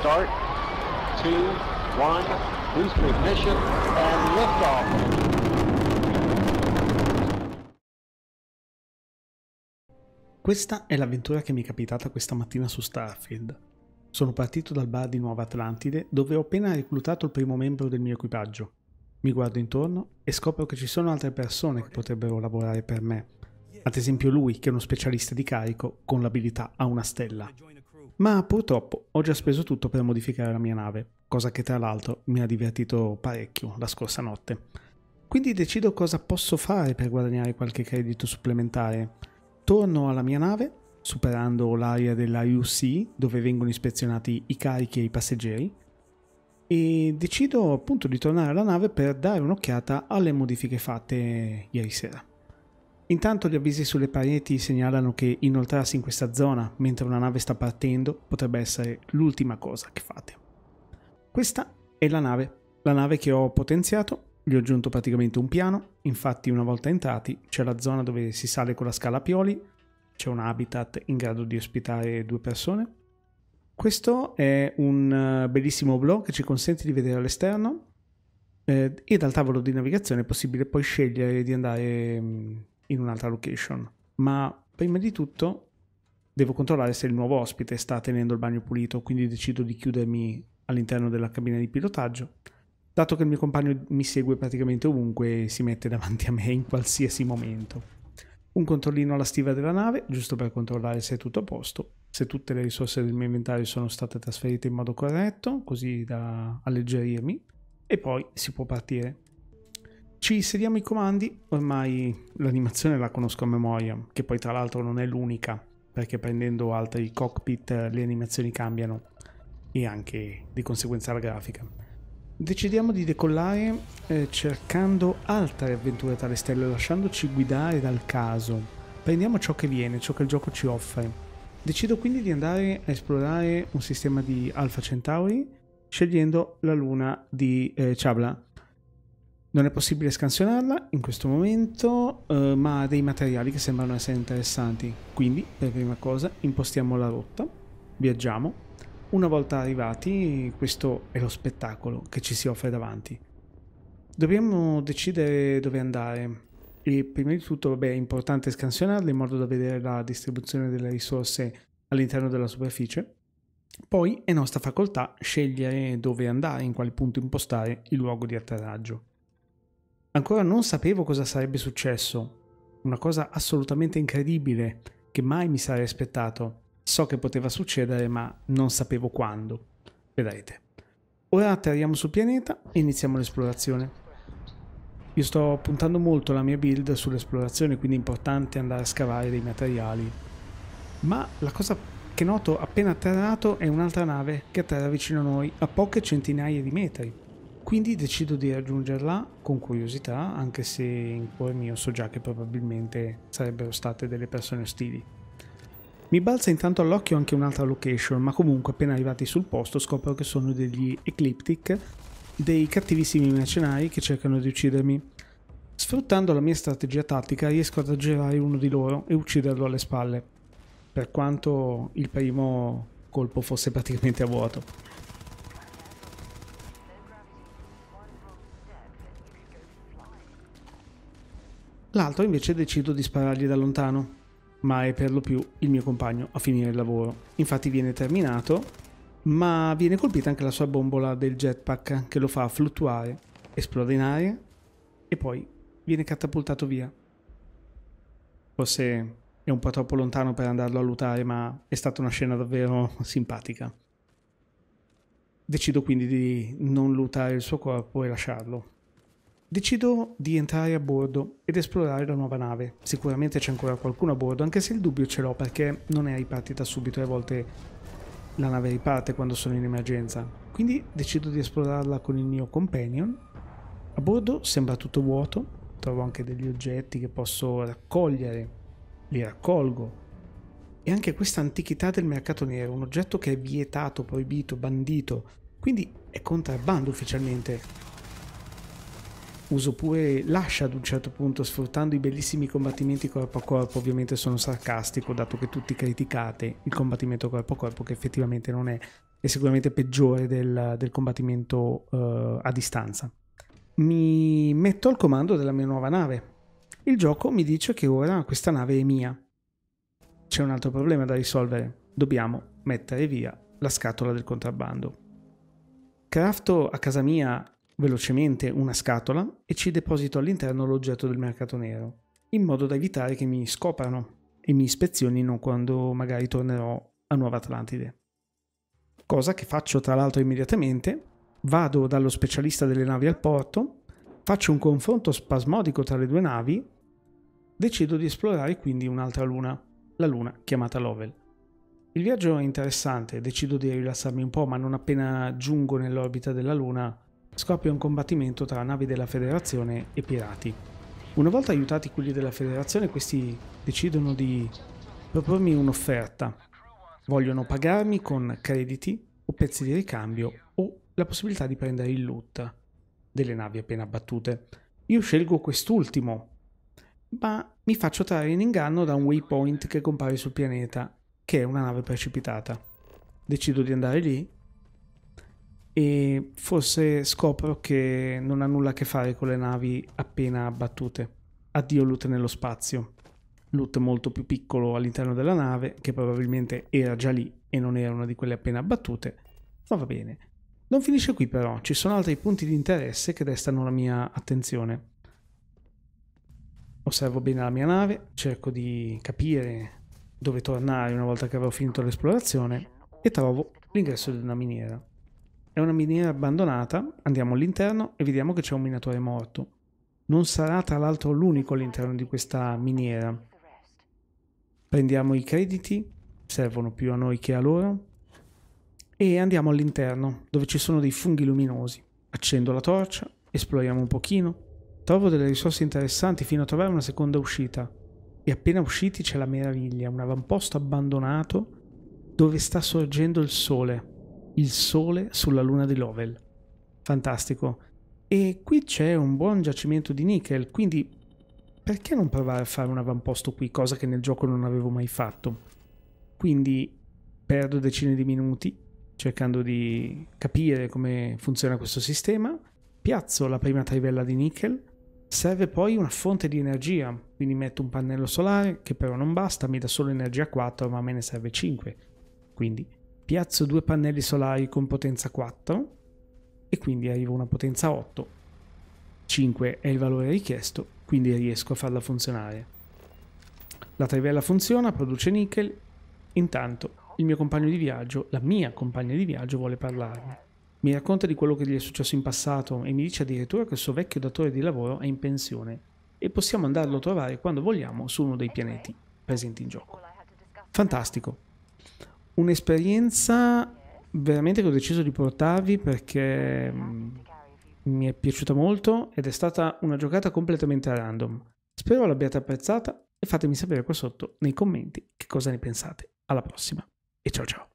start, two, one, boost ignition, and liftoff. Questa è l'avventura che mi è capitata questa mattina su Starfield. Sono partito dal bar di Nuova Atlantide dove ho appena reclutato il primo membro del mio equipaggio. Mi guardo intorno e scopro che ci sono altre persone che potrebbero lavorare per me, ad esempio lui che è uno specialista di carico con l'abilità a una stella ma purtroppo ho già speso tutto per modificare la mia nave, cosa che tra l'altro mi ha divertito parecchio la scorsa notte. Quindi decido cosa posso fare per guadagnare qualche credito supplementare. Torno alla mia nave, superando l'area della UC dove vengono ispezionati i carichi e i passeggeri, e decido appunto di tornare alla nave per dare un'occhiata alle modifiche fatte ieri sera. Intanto gli avvisi sulle pareti segnalano che inoltrarsi in questa zona mentre una nave sta partendo potrebbe essere l'ultima cosa che fate. Questa è la nave, la nave che ho potenziato, gli ho aggiunto praticamente un piano, infatti una volta entrati c'è la zona dove si sale con la scala a pioli, c'è un habitat in grado di ospitare due persone. Questo è un eh, bellissimo blog che ci consente di vedere all'esterno e eh, dal tavolo di navigazione è possibile poi scegliere di andare mm, in un'altra location. Ma prima di tutto devo controllare se il nuovo ospite sta tenendo il bagno pulito, quindi decido di chiudermi all'interno della cabina di pilotaggio. Dato che il mio compagno mi segue praticamente ovunque e si mette davanti a me in qualsiasi momento. Un controllino alla stiva della nave, giusto per controllare se è tutto a posto, se tutte le risorse del mio inventario sono state trasferite in modo corretto, così da alleggerirmi, e poi si può partire. Ci inseriamo i comandi, ormai l'animazione la conosco a memoria, che poi tra l'altro non è l'unica, perché prendendo altri cockpit eh, le animazioni cambiano e anche di conseguenza la grafica. Decidiamo di decollare eh, cercando altre avventure tra le stelle, lasciandoci guidare dal caso. Prendiamo ciò che viene, ciò che il gioco ci offre. Decido quindi di andare a esplorare un sistema di Alpha Centauri scegliendo la luna di eh, Chabla non è possibile scansionarla in questo momento, eh, ma ha dei materiali che sembrano essere interessanti. Quindi, per prima cosa, impostiamo la rotta, viaggiamo. Una volta arrivati, questo è lo spettacolo che ci si offre davanti. Dobbiamo decidere dove andare. E prima di tutto, vabbè, è importante scansionarla in modo da vedere la distribuzione delle risorse all'interno della superficie. Poi è nostra facoltà scegliere dove andare, in quale punto impostare il luogo di atterraggio. Ancora non sapevo cosa sarebbe successo, una cosa assolutamente incredibile che mai mi sarei aspettato. So che poteva succedere, ma non sapevo quando. Vedrete. Ora atterriamo sul pianeta e iniziamo l'esplorazione. Io sto puntando molto la mia build sull'esplorazione, quindi è importante andare a scavare dei materiali. Ma la cosa che noto appena atterrato è un'altra nave che atterra vicino a noi, a poche centinaia di metri. Quindi decido di raggiungerla con curiosità, anche se in cuore mio so già che probabilmente sarebbero state delle persone ostili. Mi balza intanto all'occhio anche un'altra location, ma comunque appena arrivati sul posto scopro che sono degli Ecliptic, dei cattivissimi mercenari che cercano di uccidermi. Sfruttando la mia strategia tattica riesco ad aggirare uno di loro e ucciderlo alle spalle, per quanto il primo colpo fosse praticamente a vuoto. L'altro invece decido di sparargli da lontano, ma è per lo più il mio compagno a finire il lavoro. Infatti viene terminato, ma viene colpita anche la sua bombola del jetpack che lo fa fluttuare, esplode in aria e poi viene catapultato via. Forse è un po' troppo lontano per andarlo a lutare, ma è stata una scena davvero simpatica. Decido quindi di non lutare il suo corpo e lasciarlo. Decido di entrare a bordo ed esplorare la nuova nave. Sicuramente c'è ancora qualcuno a bordo, anche se il dubbio ce l'ho perché non è ripartita subito e a volte la nave riparte quando sono in emergenza. Quindi decido di esplorarla con il mio companion. A bordo sembra tutto vuoto, trovo anche degli oggetti che posso raccogliere, li raccolgo. E anche questa antichità del mercato nero, un oggetto che è vietato, proibito, bandito, quindi è contrabbando ufficialmente uso pure l'ascia ad un certo punto sfruttando i bellissimi combattimenti corpo a corpo, ovviamente sono sarcastico dato che tutti criticate il combattimento corpo a corpo che effettivamente non è, è sicuramente peggiore del, del combattimento uh, a distanza. Mi metto al comando della mia nuova nave. Il gioco mi dice che ora questa nave è mia. C'è un altro problema da risolvere. Dobbiamo mettere via la scatola del contrabbando. Crafto a casa mia velocemente una scatola e ci deposito all'interno l'oggetto del mercato nero, in modo da evitare che mi scoprano e mi ispezionino quando magari tornerò a Nuova Atlantide. Cosa che faccio tra l'altro immediatamente, vado dallo specialista delle navi al porto, faccio un confronto spasmodico tra le due navi, decido di esplorare quindi un'altra luna, la luna chiamata Lovell. Il viaggio è interessante, decido di rilassarmi un po', ma non appena giungo nell'orbita della luna scoppia un combattimento tra navi della Federazione e pirati. Una volta aiutati quelli della Federazione, questi decidono di propormi un'offerta. Vogliono pagarmi con crediti o pezzi di ricambio o la possibilità di prendere il loot delle navi appena abbattute. Io scelgo quest'ultimo, ma mi faccio trarre in inganno da un waypoint che compare sul pianeta, che è una nave precipitata. Decido di andare lì e forse scopro che non ha nulla a che fare con le navi appena abbattute. Addio loot nello spazio. Loot molto più piccolo all'interno della nave, che probabilmente era già lì e non era una di quelle appena abbattute, ma va bene. Non finisce qui però, ci sono altri punti di interesse che destano la mia attenzione. Osservo bene la mia nave, cerco di capire dove tornare una volta che avrò finito l'esplorazione e trovo l'ingresso di una miniera. È una miniera abbandonata, andiamo all'interno e vediamo che c'è un minatore morto. Non sarà tra l'altro l'unico all'interno di questa miniera. Prendiamo i crediti, servono più a noi che a loro, e andiamo all'interno, dove ci sono dei funghi luminosi. Accendo la torcia, esploriamo un pochino, trovo delle risorse interessanti fino a trovare una seconda uscita. E appena usciti c'è la meraviglia, un avamposto abbandonato dove sta sorgendo il sole. Il sole sulla luna di Lovell. Fantastico. E qui c'è un buon giacimento di nickel, quindi perché non provare a fare un avamposto qui, cosa che nel gioco non avevo mai fatto? Quindi perdo decine di minuti cercando di capire come funziona questo sistema, piazzo la prima trivella di nickel, serve poi una fonte di energia, quindi metto un pannello solare che però non basta, mi dà solo energia 4 ma me ne serve 5, quindi piazzo due pannelli solari con potenza 4 e quindi arrivo a una potenza 8. 5 è il valore richiesto, quindi riesco a farla funzionare. La trivella funziona, produce nickel, intanto il mio compagno di viaggio, la mia compagna di viaggio vuole parlarmi. Mi racconta di quello che gli è successo in passato e mi dice addirittura che il suo vecchio datore di lavoro è in pensione e possiamo andarlo a trovare quando vogliamo su uno dei pianeti presenti in gioco. Fantastico un'esperienza veramente che ho deciso di portarvi perché mm, mi è piaciuta molto ed è stata una giocata completamente a random. Spero l'abbiate apprezzata e fatemi sapere qua sotto nei commenti che cosa ne pensate. Alla prossima e ciao ciao!